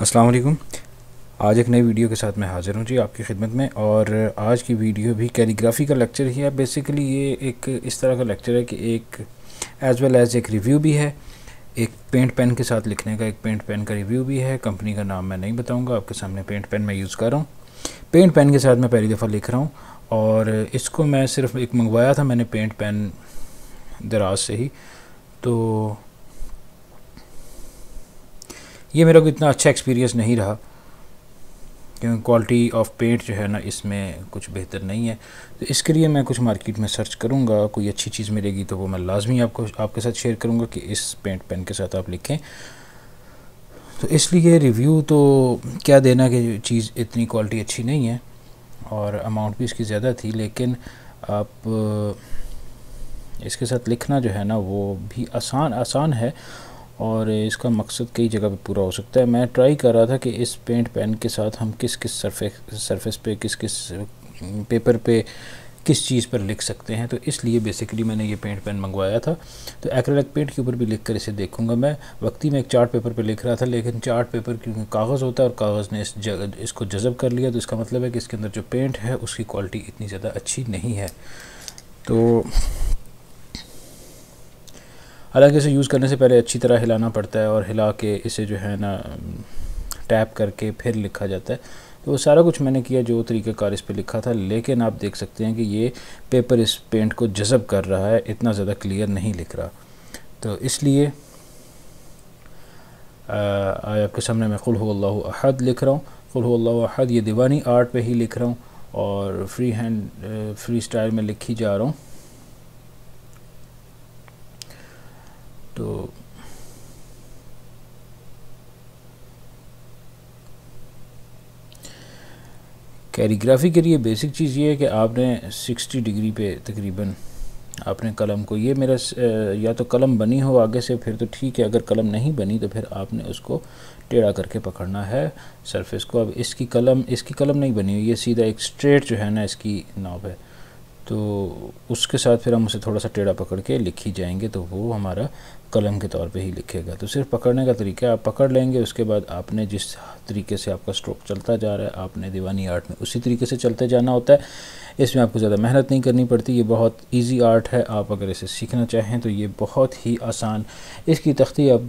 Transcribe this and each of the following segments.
अस्सलाम वालेकुम आज एक नई वीडियो के साथ मैं हाज़िर हूँ जी आपकी खिदमत में और आज की वीडियो भी कैलीग्राफी का लेक्चर ही है बेसिकली ये एक इस तरह का लेक्चर है कि एक एज़ वेल एज़ एक रिव्यू भी है एक पेंट पेन के साथ लिखने का एक पेंट पेन का रिव्यू भी है कंपनी का नाम मैं नहीं बताऊँगा आपके सामने पेंट पेन मैं यूज़ कर रहा हूँ पेंट पेन के साथ मैं पहली दफ़ा लिख रहा हूँ और इसको मैं सिर्फ एक मंगवाया था मैंने पेंट पेन दराज से ही तो ये मेरे को इतना अच्छा एक्सपीरियंस नहीं रहा क्योंकि क्वालिटी ऑफ पेंट जो है ना इसमें कुछ बेहतर नहीं है तो इसके लिए मैं कुछ मार्केट में सर्च करूँगा कोई अच्छी चीज़ मिलेगी तो वो मैं लाजमी आपको आपके साथ शेयर करूँगा कि इस पेंट पेन के साथ आप लिखें तो इसलिए रिव्यू तो क्या देना कि चीज़ इतनी क्वालिटी अच्छी नहीं है और अमाउंट भी इसकी ज़्यादा थी लेकिन आप इसके साथ लिखना जो है ना वो भी आसान आसान है और इसका मकसद कई जगह पे पूरा हो सकता है मैं ट्राई कर रहा था कि इस पेंट पेन के साथ हम किस किस सरफेस सरफेस पे किस किस पेपर हम्म, पे किस चीज़ पर लिख सकते हैं तो इसलिए बेसिकली मैंने ये पेंट पेन मंगवाया था तो एक्रेलिक पेंट के ऊपर भी लिख कर इसे देखूंगा मैं वक्ती में एक चार्ट पेपर पे लिख रहा था लेकिन चार्ट पेपर क्योंकि कागज़ होता है और कागज़ ने इस जग, इसको जज़ब कर लिया तो इसका मतलब है कि इसके अंदर जो पेंट है उसकी क्वालिटी इतनी ज़्यादा अच्छी नहीं है तो हालांकि इसे यूज़ करने से पहले अच्छी तरह हिलाना पड़ता है और हिला के इसे जो है ना टैप करके फिर लिखा जाता है तो वो सारा कुछ मैंने किया जो तरीक़ाकार इस पर लिखा था लेकिन आप देख सकते हैं कि ये पेपर इस पेंट को जज़ब कर रहा है इतना ज़्यादा क्लियर नहीं लिख रहा तो इसलिए आया आपके सामने मैं कुल अहद लिख रहा हूँ कुल अहद ये दीवानी आर्ट पे ही लिख रहा हूँ और फ्री हैंड फ्री स्टाइल में लिखी जा रहा हूँ कैलीग्राफी के लिए बेसिक चीज़ ये है कि आपने 60 डिग्री पे तकरीबन आपने कलम को ये मेरा या तो कलम बनी हो आगे से फिर तो ठीक है अगर कलम नहीं बनी तो फिर आपने उसको टेढ़ा करके पकड़ना है सरफेस को अब इसकी कलम इसकी कलम नहीं बनी हुई ये सीधा एक स्ट्रेट जो है ना इसकी नॉब है तो उसके साथ फिर हम उसे थोड़ा सा टेढ़ा पकड़ के लिखी जाएंगे तो वो हमारा कलम के तौर पे ही लिखेगा तो सिर्फ पकड़ने का तरीका आप पकड़ लेंगे उसके बाद आपने जिस तरीके से आपका स्ट्रोक चलता जा रहा है आपने दीवानी आर्ट में उसी तरीके से चलते जाना होता है इसमें आपको ज़्यादा मेहनत नहीं करनी पड़ती ये बहुत इजी आर्ट है आप अगर इसे सीखना चाहें तो ये बहुत ही आसान इसकी तख्ती आप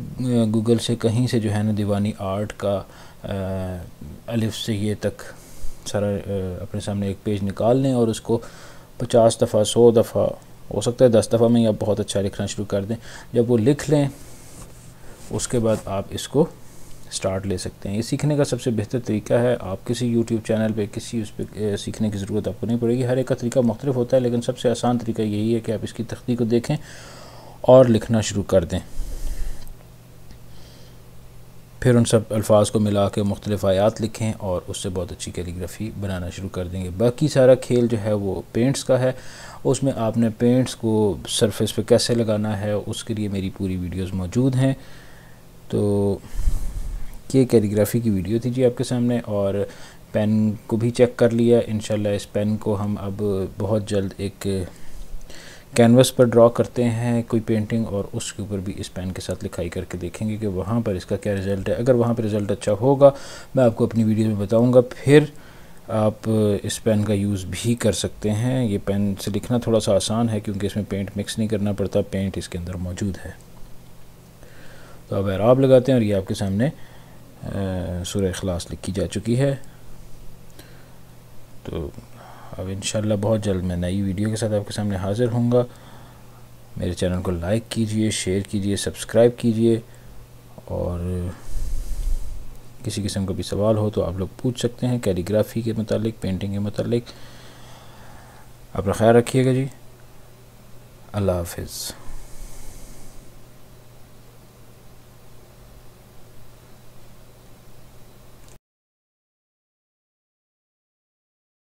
गूगल से कहीं से जो है ना दीवानी आर्ट का अलिफ से ये तक सारा अपने सामने एक पेज निकाल लें और उसको पचास दफ़ा सौ दफ़ा हो सकता है दस दफ़ा में ही आप बहुत अच्छा लिखना शुरू कर दें जब वो लिख लें उसके बाद आप इसको स्टार्ट ले सकते हैं ये सीखने का सबसे बेहतर तरीका है आप किसी यूट्यूब चैनल पे किसी उस पर सीखने की ज़रूरत आपको नहीं पड़ेगी हर एक का तरीका मुख्तलिफ होता है लेकिन सबसे आसान तरीका यही है कि आप इसकी तख्ती को देखें और लिखना शुरू कर दें फिर उन सब अल्फाज को मिला के मुख्तलिफ आयात लिखें और उससे बहुत अच्छी कैलीग्राफी बनाना शुरू कर देंगे बाकी सारा खेल जो है वो पेंट्स का है उसमें आपने पेंट्स को सरफेस पे कैसे लगाना है उसके लिए मेरी पूरी वीडियोस मौजूद हैं तो ये कैलीग्राफी की वीडियो थी जी आपके सामने और पेन को भी चेक कर लिया इन इस पेन को हम अब बहुत जल्द एक कैनवस पर ड्रॉ करते हैं कोई पेंटिंग और उसके ऊपर भी इस पेन के साथ लिखाई करके देखेंगे कि वहाँ पर इसका क्या रिज़ल्ट है अगर वहाँ पर रिज़ल्ट अच्छा होगा मैं आपको अपनी वीडियो में बताऊँगा फिर आप इस पेन का यूज़ भी कर सकते हैं ये पेन से लिखना थोड़ा सा आसान है क्योंकि इसमें पेंट मिक्स नहीं करना पड़ता पेंट इसके अंदर मौजूद है तो अब एराब लगाते हैं और ये आपके सामने सूर्य लिखी जा चुकी है तो अब इन बहुत जल्द मैं नई वीडियो के साथ आपके सामने हाज़िर हूँगा मेरे चैनल को लाइक कीजिए शेयर कीजिए सब्सक्राइब कीजिए और किसी किस्म का भी सवाल हो तो आप लोग पूछ सकते हैं कैलीग्राफी के मतलब पेंटिंग के मतलब अपना ख्याल रखिएगा जी अल्लाह हाफिज़